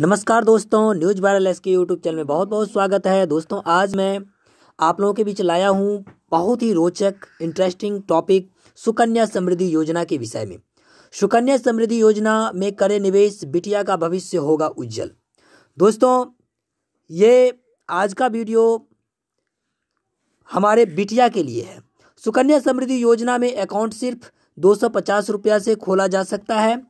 नमस्कार दोस्तों news viral S के यूट्यूब चैनल में बहुत बहुत स्वागत है दोस्तों आज मैं आप लोगों के बीच लाया हूँ बहुत ही रोचक इंटरेस्टिंग टॉपिक सुकन्या समृद्धि योजना के विषय में सुकन्या समृद्धि योजना में करे निवेश बिटिया का भविष्य होगा उज्जवल दोस्तों ये आज का वीडियो हमारे बिटिया के लिए है सुकन्या समृद्धि योजना में अकाउंट सिर्फ दो सौ पचास रुपया से खोला जा सकता है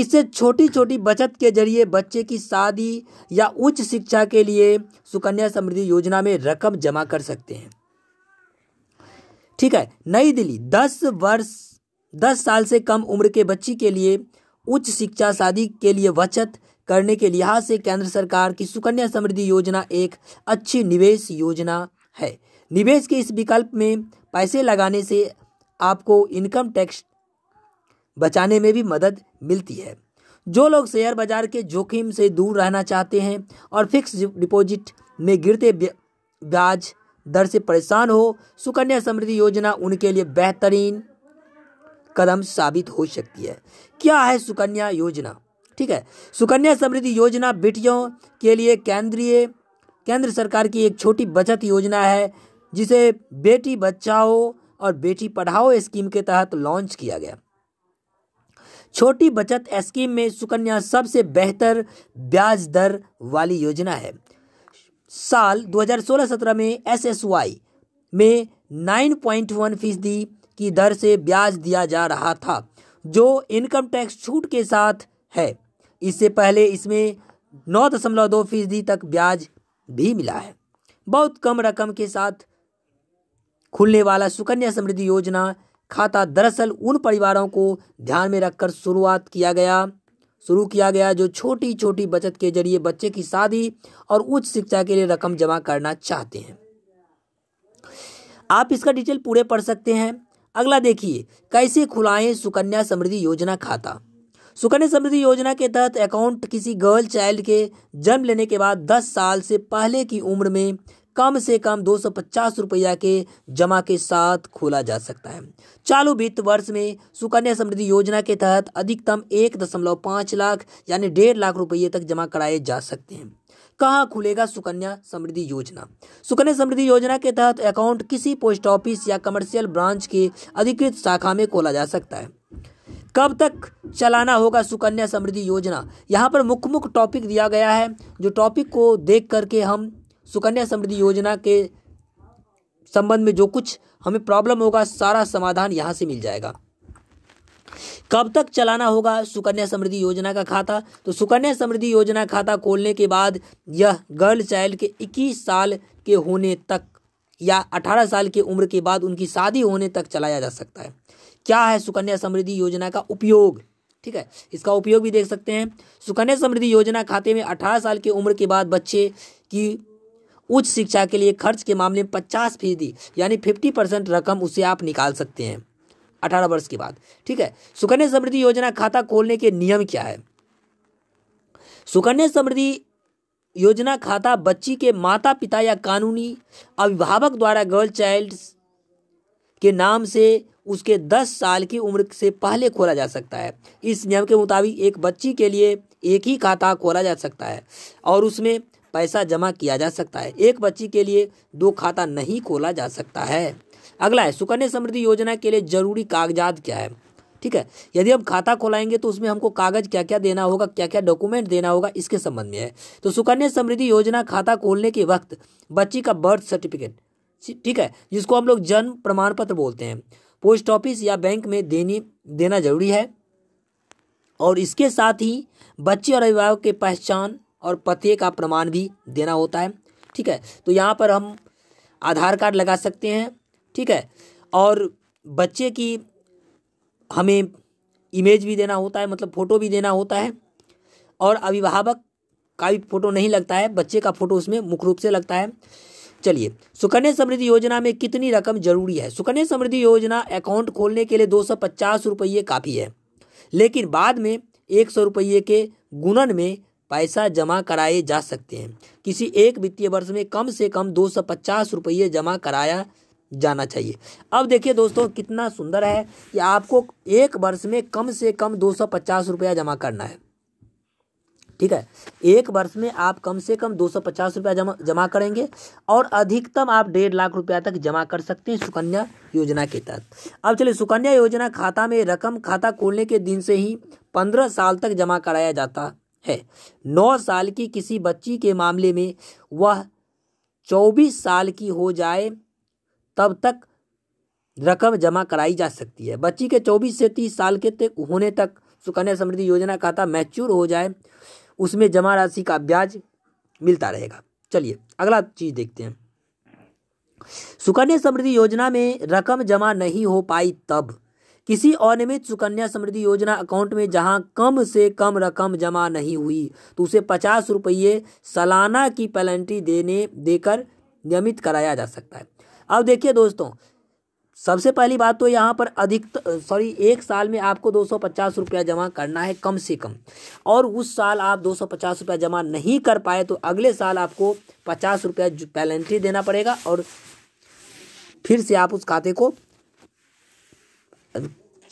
इससे छोटी छोटी बचत के जरिए बच्चे की शादी या उच्च शिक्षा के लिए सुकन्या समृद्धि योजना में रकम जमा कर सकते हैं ठीक है नई दिल्ली दस वर्ष दस साल से कम उम्र के बच्ची के लिए उच्च शिक्षा शादी के लिए बचत करने के लिहाज से केंद्र सरकार की सुकन्या समृद्धि योजना एक अच्छी निवेश योजना है निवेश के इस विकल्प में पैसे लगाने से आपको इनकम टैक्स बचाने में भी मदद मिलती है जो लोग शेयर बाजार के जोखिम से दूर रहना चाहते हैं और फिक्स डिपॉजिट में गिरते ब्याज दर से परेशान हो सुकन्या समृद्धि योजना उनके लिए बेहतरीन कदम साबित हो सकती है क्या है सुकन्या योजना ठीक है सुकन्या समृद्धि योजना बेटियों के लिए केंद्रीय केंद्र सरकार की एक छोटी बचत योजना है जिसे बेटी बचाओ और बेटी पढ़ाओ स्कीम के तहत लॉन्च किया गया छोटी बचत स्कीम में सुकन्या सबसे बेहतर ब्याज दर वाली योजना है साल 2016-17 में एसएसवाई में 9.1 फीसदी की दर से ब्याज दिया जा रहा था जो इनकम टैक्स छूट के साथ है इससे पहले इसमें नौ दशमलव दो फीसदी तक ब्याज भी मिला है बहुत कम रकम के साथ खुलने वाला सुकन्या समृद्धि योजना खाता दरअसल उन परिवारों को ध्यान में रखकर शुरुआत किया गया शुरू किया गया जो छोटी छोटी बचत के जरिए बच्चे की शादी और उच्च शिक्षा के लिए रकम जमा करना चाहते हैं आप इसका डिटेल पूरे पढ़ सकते हैं अगला देखिए कैसे खुलाएं सुकन्या समृद्धि योजना खाता सुकन्या समृद्धि योजना के तहत अकाउंट किसी गर्ल चाइल्ड के जन्म लेने के बाद 10 साल से पहले की उम्र में कम से कम दो सौ पचास रुपया के जमा के साथ खोला जा सकता है चालू वित्त वर्ष में सुकन्या समृद्धि योजना के तहत अधिकतम एक दशमलव पाँच लाख यानी डेढ़ लाख रुपये तक जमा कराए जा सकते हैं कहाँ खुलेगा सुकन्या समृद्धि योजना सुकन्या समृद्धि योजना के तहत अकाउंट किसी पोस्ट ऑफिस या कमर्शियल ब्रांच के अधिकृत शाखा में खोला जा सकता है कब तक चलाना होगा सुकन्या समृद्धि योजना यहाँ पर मुख्य मुख्य टॉपिक दिया गया है जो टॉपिक को देख करके हम सुकन्या समृद्धि योजना के संबंध में जो कुछ हमें प्रॉब्लम होगा सारा समाधान यहाँ से मिल जाएगा कब तक चलाना होगा सुकन्या समृद्धि योजना का खाता तो सुकन्या समृद्धि योजना खाता खोलने के बाद यह गर्ल चाइल्ड के 21 साल के होने तक या 18 साल की उम्र के बाद उनकी शादी होने तक चलाया जा सकता है क्या है सुकन्या समृद्धि योजना का उपयोग ठीक है इसका उपयोग भी देख सकते हैं सुकन्या समृद्धि योजना खाते में 18 साल की उम्र के बाद बच्चे की उच्च शिक्षा के लिए खर्च के मामले में पचास फीसदी यानी फिफ्टी परसेंट रकम उसे आप निकाल सकते हैं अठारह वर्ष के बाद ठीक है सुकन्या समृद्धि योजना खाता खोलने के नियम क्या है सुकन्या समृद्धि योजना खाता बच्ची के माता पिता या कानूनी अभिभावक द्वारा गर्ल चाइल्ड के नाम से उसके 10 साल की उम्र से पहले खोला जा सकता है इस नियम के मुताबिक एक बच्ची के लिए एक ही खाता खोला जा सकता है और उसमें पैसा जमा किया जा सकता है एक बच्ची के लिए दो खाता नहीं खोला जा सकता है अगला है सुकन्या समृद्धि योजना के लिए जरूरी कागजात क्या है ठीक है यदि हम खाता खोलाएंगे तो उसमें हमको कागज क्या क्या देना होगा क्या क्या डॉक्यूमेंट देना होगा इसके संबंध में है तो सुकन्या समृद्धि योजना खाता खोलने के वक्त बच्ची का बर्थ सर्टिफिकेट ठीक है जिसको हम लोग जन्म प्रमाण पत्र बोलते हैं पोस्ट ऑफिस या बैंक में देनी देना जरूरी है और इसके साथ ही बच्चे और अभिभावक के पहचान और पते का प्रमाण भी देना होता है ठीक है तो यहाँ पर हम आधार कार्ड लगा सकते हैं ठीक है और बच्चे की हमें इमेज भी देना होता है मतलब फ़ोटो भी देना होता है और अभिभावक का भी फ़ोटो नहीं लगता है बच्चे का फ़ोटो उसमें मुख्य रूप से लगता है चलिए सुकन्या समृद्धि योजना में कितनी रकम जरूरी है सुकन्या समृद्धि योजना अकाउंट खोलने के लिए दो सौ पचास रुपये काफ़ी है लेकिन बाद में एक सौ रुपये के गुणन में पैसा जमा कराए जा सकते हैं किसी एक वित्तीय वर्ष में कम से कम दो सौ पचास रुपये जमा कराया जाना चाहिए अब देखिए दोस्तों कितना सुंदर है कि आपको एक वर्ष में कम से कम दो सौ पचास रुपया जमा करना है ठीक है एक वर्ष में आप कम से कम दो सौ पचास रुपया जमा जमा करेंगे और अधिकतम आप डेढ़ लाख रुपया तक जमा कर सकते हैं सुकन्या योजना के तहत अब चलिए सुकन्या योजना खाता में रकम खाता खोलने के दिन से ही पंद्रह साल तक जमा कराया जाता है नौ साल की किसी बच्ची के मामले में वह चौबीस साल की हो जाए तब तक रकम जमा कराई जा सकती है बच्ची के चौबीस से तीस साल के तक होने तक सुकन्या समृद्धि योजना का था मैच्योर हो जाए उसमें जमा राशि का ब्याज मिलता रहेगा चलिए अगला चीज देखते हैं सुकन्या समृद्धि योजना में रकम जमा नहीं हो पाई तब किसी अनियमित सुकन्या समृद्धि योजना अकाउंट में जहां कम से कम रकम जमा नहीं हुई तो उसे पचास रुपये सालाना की पेनल्टी देने देकर नियमित कराया जा सकता है अब देखिए दोस्तों सबसे पहली बात तो यहाँ पर अधिक सॉरी एक साल में आपको दो सौ पचास रुपया जमा करना है कम से कम और उस साल आप दो सौ पचास रुपया जमा नहीं कर पाए तो अगले साल आपको पचास रुपया पेनल्टी देना पड़ेगा और फिर से आप उस खाते को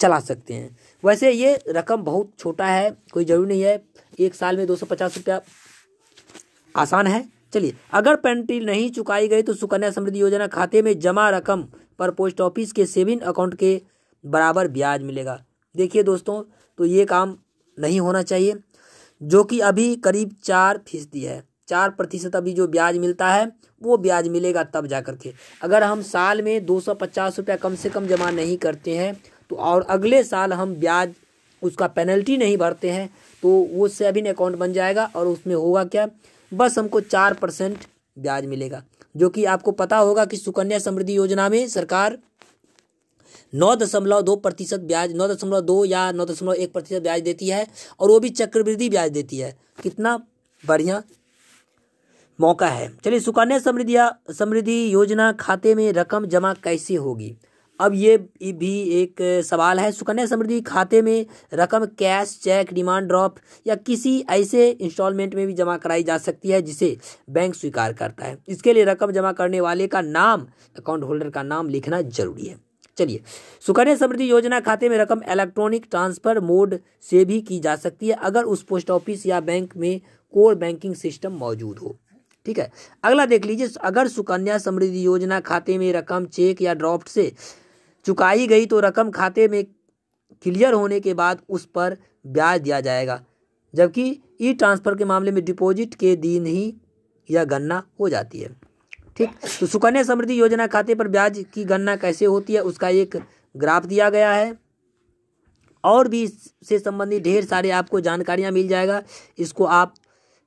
चला सकते हैं वैसे ये रकम बहुत छोटा है कोई ज़रूरी नहीं है एक साल में दो सौ पचास रुपया आसान है चलिए अगर पेंट्री नहीं चुकाई गई तो सुकन्या समृद्धि योजना खाते में जमा रकम पर पोस्ट ऑफिस के सेविंग अकाउंट के बराबर ब्याज मिलेगा देखिए दोस्तों तो ये काम नहीं होना चाहिए जो कि अभी करीब चार फीसदी है चार प्रतिशत अभी जो ब्याज मिलता है वो ब्याज मिलेगा तब जा कर के अगर हम साल में दो सौ पचास रुपया कम से कम जमा नहीं करते हैं तो और अगले साल हम ब्याज उसका पेनल्टी नहीं भरते हैं तो वो सेविंग अकाउंट बन जाएगा और उसमें होगा क्या बस हमको चार परसेंट ब्याज मिलेगा जो कि आपको पता होगा कि सुकन्या समृद्धि योजना में सरकार नौ दशमलव दो प्रतिशत ब्याज नौ दशमलव दो या नौ दशमलव एक प्रतिशत ब्याज देती है और वो भी चक्रवृद्धि ब्याज देती है कितना बढ़िया मौका है चलिए सुकन्या समृद्धि समृद्धि योजना खाते में रकम जमा कैसे होगी अब ये भी एक सवाल है सुकन्या समृद्धि खाते में रकम कैश चेक डिमांड ड्राफ्ट या किसी ऐसे इंस्टॉलमेंट में भी जमा कराई जा सकती है जिसे बैंक स्वीकार करता है इसके लिए रकम जमा करने वाले का नाम अकाउंट होल्डर का नाम लिखना जरूरी है चलिए सुकन्या समृद्धि योजना खाते में रकम इलेक्ट्रॉनिक ट्रांसफर मोड से भी की जा सकती है अगर उस पोस्ट ऑफिस या बैंक में कोर बैंकिंग सिस्टम मौजूद हो ठीक है अगला देख लीजिए अगर सुकन्या समृद्धि योजना खाते में रकम चेक या ड्राफ्ट से चुकाई गई तो रकम खाते में क्लियर होने के बाद उस पर ब्याज दिया जाएगा जबकि ई ट्रांसफ़र के मामले में डिपॉजिट के दिन ही यह गणना हो जाती है ठीक तो सुकन्या समृद्धि योजना खाते पर ब्याज की गणना कैसे होती है उसका एक ग्राफ दिया गया है और भी इससे संबंधित ढेर सारे आपको जानकारियाँ मिल जाएगा इसको आप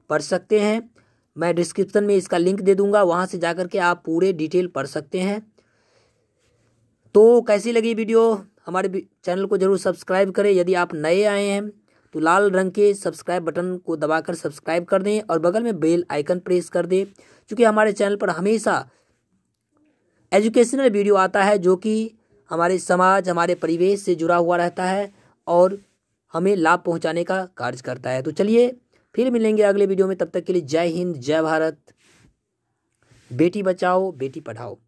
पढ़ सकते हैं मैं डिस्क्रिप्शन में इसका लिंक दे दूंगा वहाँ से जा के आप पूरे डिटेल पढ़ सकते हैं तो कैसी लगी वीडियो हमारे चैनल को जरूर सब्सक्राइब करें यदि आप नए आए हैं तो लाल रंग के सब्सक्राइब बटन को दबाकर सब्सक्राइब कर दें और बगल में बेल आइकन प्रेस कर दें क्योंकि हमारे चैनल पर हमेशा एजुकेशनल वीडियो आता है जो कि हमारे समाज हमारे परिवेश से जुड़ा हुआ रहता है और हमें लाभ पहुंचाने का कार्य करता है तो चलिए फिर मिलेंगे अगले वीडियो में तब तक के लिए जय हिंद जय भारत बेटी बचाओ बेटी पढ़ाओ